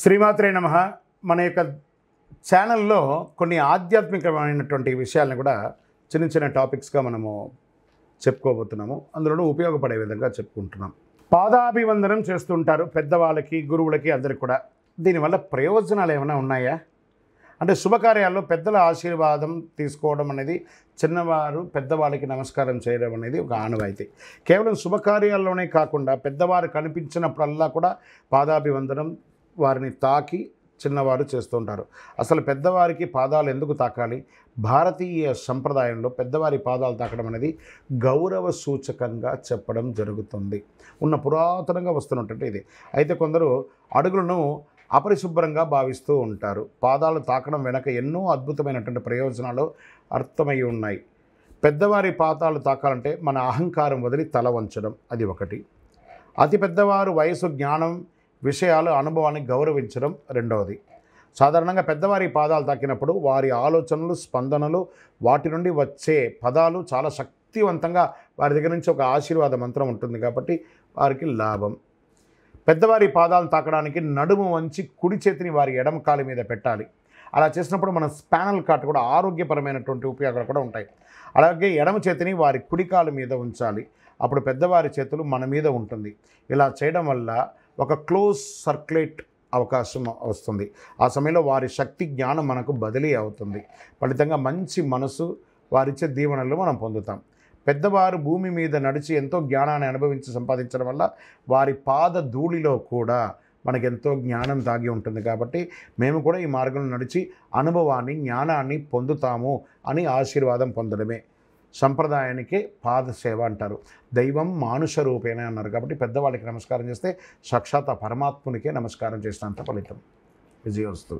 శ్రీమాత్రే నమ మన యొక్క ఛానల్లో కొన్ని ఆధ్యాత్మికమైనటువంటి విషయాలను కూడా చిన్న చిన్న టాపిక్స్గా మనము చెప్పుకోబోతున్నాము అందులోనూ ఉపయోగపడే విధంగా చెప్పుకుంటున్నాం పాదాభివందనం చేస్తుంటారు పెద్దవాళ్ళకి గురువులకి అందరికి కూడా దీనివల్ల ప్రయోజనాలు ఏమైనా ఉన్నాయా అంటే శుభకార్యాల్లో పెద్దల ఆశీర్వాదం తీసుకోవడం అనేది చిన్నవారు పెద్దవాళ్ళకి నమస్కారం చేయడం అనేది ఒక ఆనవాయితీ కేవలం శుభకార్యాల్లోనే కాకుండా పెద్దవారు కనిపించినప్పుడల్లా కూడా పాదాభివందనం వారిని తాకి చిన్నవారు చేస్తుంటారు అసలు పెద్దవారికి పాదాలు ఎందుకు తాకాలి భారతీయ సంప్రదాయంలో పెద్దవారి పాదాలు తాకడం అనేది గౌరవ సూచకంగా చెప్పడం జరుగుతుంది ఉన్న పురాతనంగా వస్తున్నట్టు ఇది అయితే కొందరు అడుగులను అపరిశుభ్రంగా భావిస్తూ ఉంటారు పాదాలు తాకడం వెనక ఎన్నో అద్భుతమైనటువంటి ప్రయోజనాలు అర్థమై ఉన్నాయి పెద్దవారి పాదాలు తాకాలంటే మన అహంకారం వదిలి తల వంచడం అది ఒకటి అతి పెద్దవారు వయసు జ్ఞానం విషయాలు అనుభవాన్ని గౌరవించడం రెండవది సాధారణంగా పెద్దవారి పాదాలు తాకినప్పుడు వారి ఆలోచనలు స్పందనలు వాటి నుండి వచ్చే పదాలు చాలా శక్తివంతంగా వారి దగ్గర నుంచి ఒక ఆశీర్వాద మంత్రం ఉంటుంది కాబట్టి వారికి లాభం పెద్దవారి పాదాలు తాకడానికి నడుము వంచి కుడి చేతిని వారి ఎడమ మీద పెట్టాలి అలా చేసినప్పుడు మన స్పానల్ కార్ట్ కూడా ఆరోగ్యపరమైనటువంటి ఉపయోగాలు కూడా ఉంటాయి అలాగే ఎడమ చేతిని వారి కుడి కాలు మీద ఉంచాలి అప్పుడు పెద్దవారి చేతులు మన మీద ఉంటుంది ఇలా చేయడం వల్ల ఒక క్లోజ్ సర్క్యులేట్ అవకాశం వస్తుంది ఆ సమయంలో వారి శక్తి జ్ఞానం మనకు బదిలీ అవుతుంది ఫలితంగా మంచి మనసు వారిచ్చే దీవెనలు మనం పొందుతాం పెద్దవారు భూమి మీద నడిచి ఎంతో జ్ఞానాన్ని అనుభవించి సంపాదించడం వల్ల వారి పాద ధూళిలో కూడా మనకెంతో జ్ఞానం దాగి ఉంటుంది కాబట్టి మేము కూడా ఈ మార్గంలో నడిచి అనుభవాన్ని జ్ఞానాన్ని పొందుతాము అని ఆశీర్వాదం పొందడమే సంప్రదాయానికి పాదసేవ అంటారు దైవం మానుష రూపేణ అన్నారు కాబట్టి పెద్దవాళ్ళకి నమస్కారం చేస్తే సాక్షాత్ పరమాత్మునికే నమస్కారం చేసినంత ఫలితం విజయోస్తు